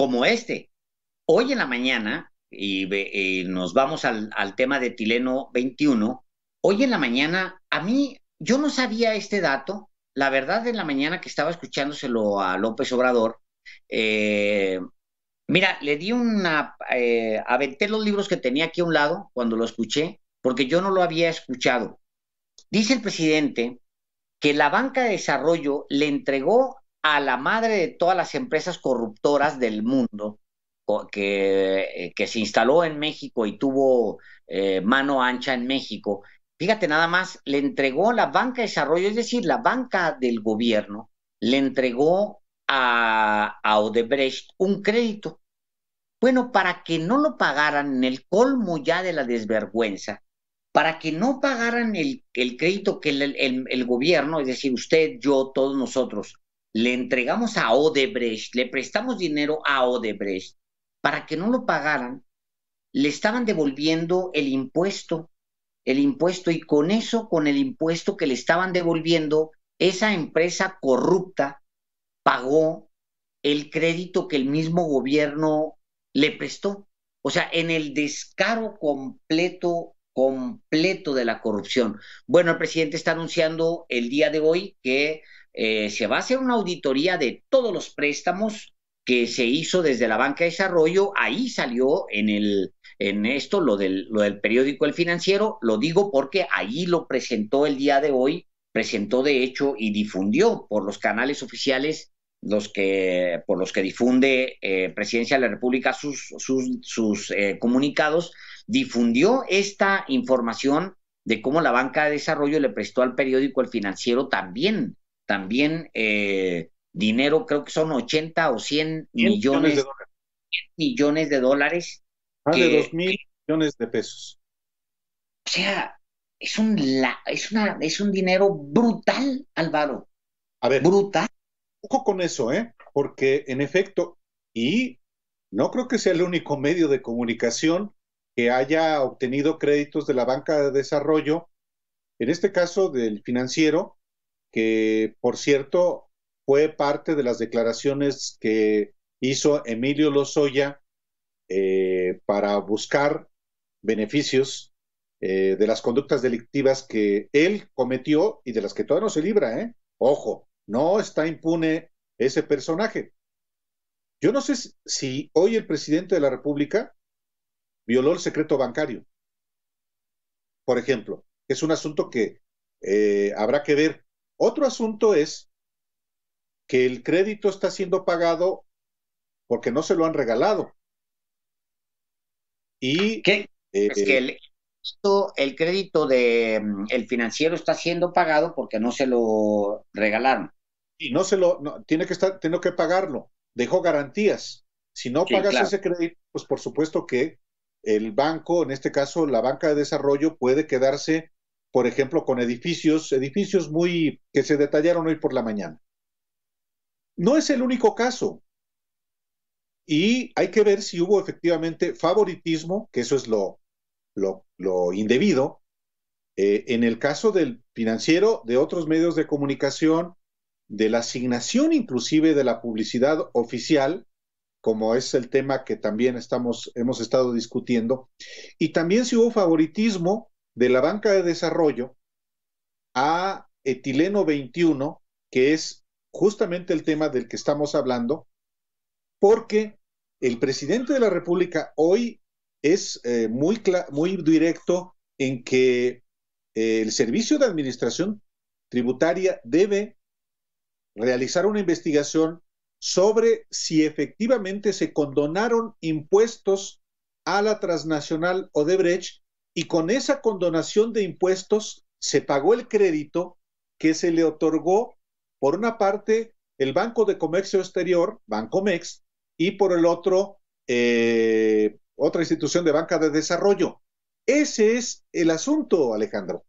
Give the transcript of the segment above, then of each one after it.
como este. Hoy en la mañana, y, nos vamos al, tema de Tileno 21, hoy en la mañana, a mí, yo no sabía este dato, la verdad en la mañana que estaba escuchándoselo a López Obrador, eh, mira, le di una, a eh, aventé los libros que tenía aquí a un lado cuando lo escuché, porque yo no lo había escuchado. Dice el presidente que la banca de desarrollo le entregó a la madre de todas las empresas corruptoras del mundo que, eh, que se instaló en México y tuvo eh, mano ancha en México, fíjate nada más, le entregó la banca de desarrollo, es decir, la banca del gobierno, le entregó a, Odebrecht un crédito. Bueno, para que no lo pagaran en el colmo ya de la desvergüenza, para que no pagaran el, el crédito que el, gobierno, es decir, usted, yo, todos nosotros, le entregamos a Odebrecht, le prestamos dinero a Odebrecht para que no lo pagaran, le estaban devolviendo el impuesto, el impuesto, y con eso, con el impuesto que le estaban devolviendo, esa empresa corrupta pagó el crédito que el mismo gobierno le prestó. O sea, en el descaro completo, completo de la corrupción. Bueno, el presidente está anunciando el día de hoy que eh, se va a hacer una auditoría de todos los préstamos que se hizo desde la banca de desarrollo. Ahí salió en, el, en esto lo del, lo del periódico El Financiero. Lo digo porque ahí lo presentó el día de hoy, presentó de hecho y difundió por los canales oficiales los que, por los que difunde eh, Presidencia de la República sus, sus, eh, comunicados, difundió esta información de cómo la banca de desarrollo le prestó al periódico El Financiero también también eh, dinero, creo que son 80 o 100 millones, millones de dólares. Más de 2 mil millones de pesos. O sea, es un, es, una, es un dinero brutal, Álvaro. A ver. Brutal. poco con eso, ¿eh? Porque en efecto, y no creo que sea el único medio de comunicación que haya obtenido créditos de la banca de desarrollo, en este caso del financiero, que por cierto fue parte de las declaraciones que hizo Emilio Lozoya eh, para buscar beneficios eh, de las conductas delictivas que él cometió y de las que todavía no se libra, ¿eh? Ojo, no está impune ese personaje. Yo no sé si hoy el presidente de la República violó el secreto bancario, por ejemplo. Es un asunto que eh, habrá que ver otro asunto es que el crédito está siendo pagado porque no se lo han regalado. Y ¿Qué? Eh, es que el, crédito de mm, el financiero está siendo pagado porque no se lo regalaron. Y no se lo tiene que estar, tiene que pagarlo. Dejó garantías. Si no pagas ese crédito, pues por supuesto que el banco, en este caso la banca de desarrollo, puede quedarse por ejemplo, con edificios, edificios muy que se detallaron hoy por la mañana. No es el único caso. Y hay que ver si hubo efectivamente favoritismo, que eso es lo, lo, indebido, eh, en el caso del financiero, de otros medios de comunicación, de la asignación inclusive de la publicidad oficial, como es el tema que también estamos, hemos estado discutiendo, y también si hubo favoritismo de la banca de desarrollo a etileno 21, que es justamente el tema del que estamos hablando, porque el presidente de la República hoy es eh, muy, muy directo en que eh, el Servicio de Administración Tributaria debe realizar una investigación sobre si efectivamente se condonaron impuestos a la transnacional Odebrecht y con esa condonación de impuestos se pagó el crédito que se le otorgó, por una parte, el Banco de Comercio Exterior, Banco Mex y por el otro, eh, otra institución de banca de desarrollo. Ese es el asunto, Alejandro.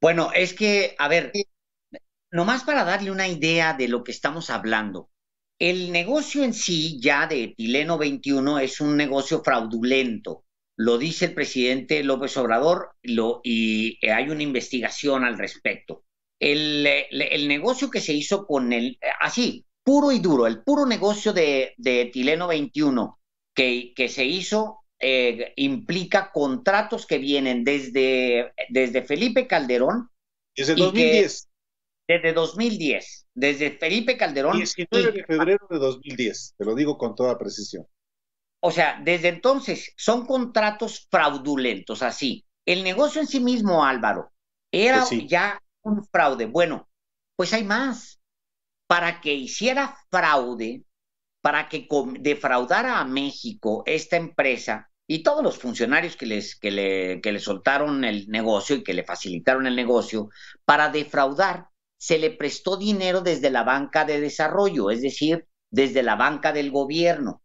Bueno, es que, a ver, nomás para darle una idea de lo que estamos hablando, el negocio en sí ya de Tileno 21 es un negocio fraudulento lo dice el presidente López Obrador lo, y eh, hay una investigación al respecto. El, negocio que se hizo con el, eh, así, puro y duro, el puro negocio de, Tileno etileno 21 que, que se hizo eh, implica contratos que vienen desde, desde Felipe Calderón. Desde 2010. desde 2010, desde Felipe Calderón. 19 de febrero de 2010, te lo digo con toda precisión. O sea, desde entonces son contratos fraudulentos, así. El negocio en sí mismo, Álvaro, era pues ya un fraude. Bueno, pues hay más. Para que hiciera fraude, para que defraudara a México esta empresa y todos los funcionarios que, les, que, le, que le soltaron el negocio y que le facilitaron el negocio, para defraudar se le prestó dinero desde la banca de desarrollo, es decir, desde la banca del gobierno.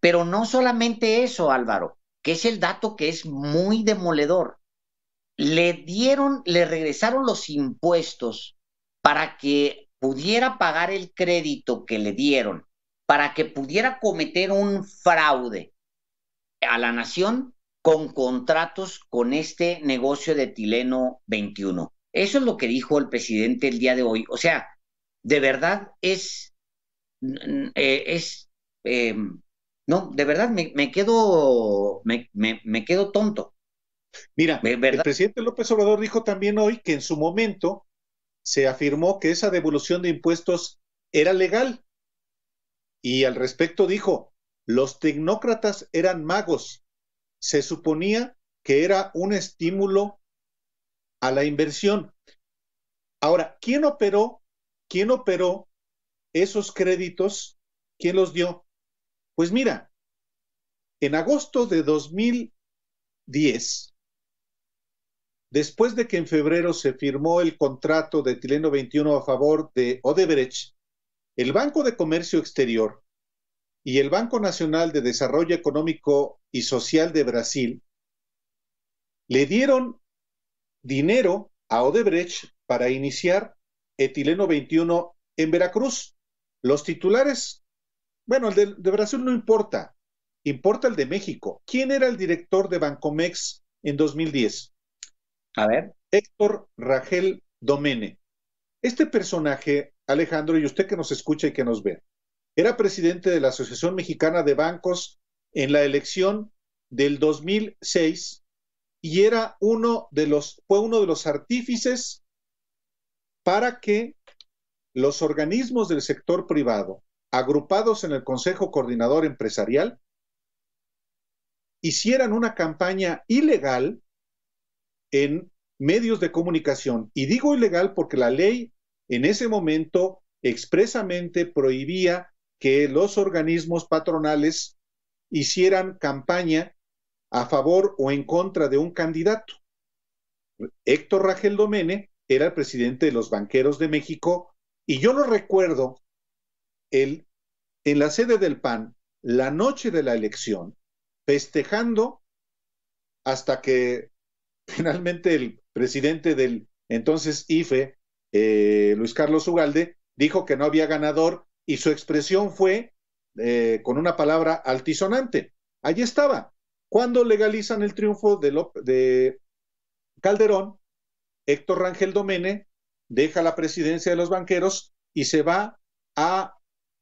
Pero no solamente eso, Álvaro, que es el dato que es muy demoledor. Le dieron, le regresaron los impuestos para que pudiera pagar el crédito que le dieron, para que pudiera cometer un fraude a la nación con contratos con este negocio de Tileno 21. Eso es lo que dijo el presidente el día de hoy. O sea, de verdad es, eh, es em, no, de verdad me, quedo me, quedo tonto. Mira, el presidente López Obrador dijo también hoy que en su momento se afirmó que esa devolución de impuestos era legal. Y al respecto dijo, los tecnócratas eran magos. Se suponía que era un estímulo a la inversión. Ahora, ¿quién operó? ¿Quién operó esos créditos? ¿Quién los dio? Pues mira, en agosto de 2010, después de que en febrero se firmó el contrato de Etileno 21 a favor de Odebrecht, el Banco de Comercio Exterior y el Banco Nacional de Desarrollo Económico y Social de Brasil le dieron dinero a Odebrecht para iniciar Etileno 21 en Veracruz. Los titulares bueno, el de, Brasil no importa, importa el de México. ¿Quién era el director de Bancomex en 2010? A ver. Héctor Rangel Domene. Este personaje, Alejandro, y usted que nos escucha y que nos ve, era presidente de la Asociación Mexicana de Bancos en la elección del 2006 y era uno de los, fue uno de los artífices para que los organismos del sector privado agrupados en el Consejo Coordinador Empresarial, hicieran una campaña ilegal en medios de comunicación. Y digo ilegal porque la ley en ese momento expresamente prohibía que los organismos patronales hicieran campaña a favor o en contra de un candidato. Héctor Rangel Domene era el presidente de los Banqueros de México y yo lo recuerdo el, en la sede del PAN, la noche de la elección, festejando hasta que finalmente el presidente del entonces IFE, eh, Luis Carlos Ugalde, dijo que no había ganador y su expresión fue eh, con una palabra altisonante. Allí estaba. Cuando legalizan el triunfo de, de Calderón, Héctor Rangel Domene deja la presidencia de los banqueros y se va a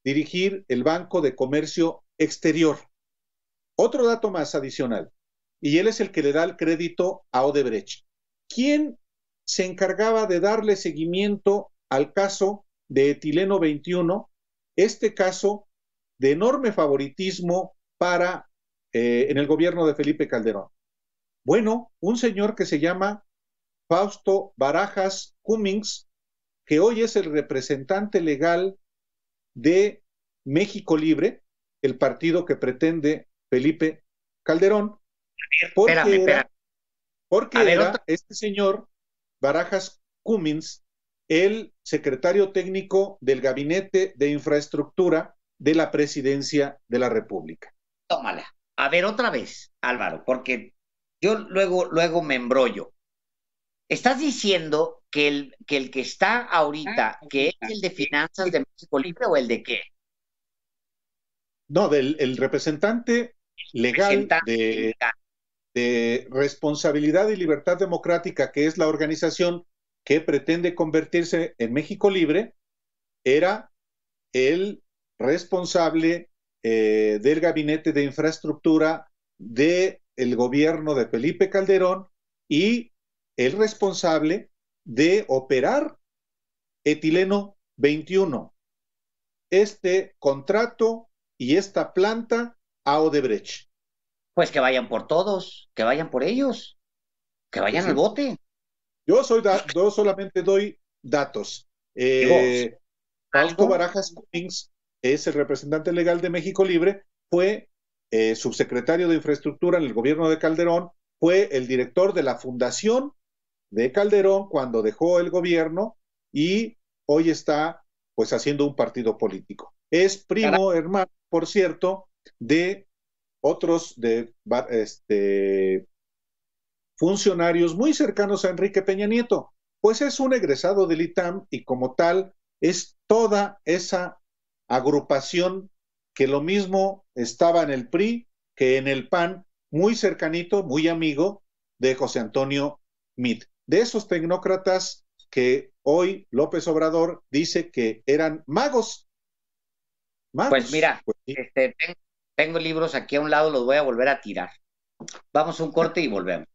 dirigir el Banco de Comercio Exterior. Otro dato más adicional, y él es el que le da el crédito a Odebrecht. ¿Quién se encargaba de darle seguimiento al caso de Etileno 21, este caso de enorme favoritismo para eh, en el gobierno de Felipe Calderón? Bueno, un señor que se llama Fausto Barajas Cummings, que hoy es el representante legal de México Libre, el partido que pretende Felipe Calderón, porque, Era, porque este señor Barajas Cummins, el secretario técnico del Gabinete de Infraestructura de la Presidencia de la República. Tómala. A ver otra vez, Álvaro, porque yo luego, luego me embrollo. Estás diciendo que el, que está ahorita, ah, que es el de finanzas de México Libre o el de qué? No, del el representante legal de, responsabilidad y libertad democrática, que es la organización que pretende convertirse en México Libre, era el responsable eh, del gabinete de infraestructura del el gobierno de Felipe Calderón y el responsable de operar etileno 21. Este contrato y esta planta a Odebrecht. Pues que vayan por todos, que vayan por ellos, que vayan al bote. Yo, soy yo solamente doy datos. Eh, Barajas Cummings es el representante legal de México Libre, fue eh, subsecretario de Infraestructura en el gobierno de Calderón, fue el director de la Fundación de Calderón cuando dejó el gobierno y hoy está pues haciendo un partido político. Es primo hermano, por cierto, de otros de este, funcionarios muy cercanos a Enrique Peña Nieto, pues es un egresado del ITAM y como tal es toda esa agrupación que lo mismo estaba en el PRI que en el PAN, muy cercanito, muy amigo de José Antonio Mit de esos tecnócratas que hoy López Obrador dice que eran magos. Pues mira, pues este, tengo, tengo libros aquí a un lado, los voy a volver a tirar. Vamos a un corte y volvemos.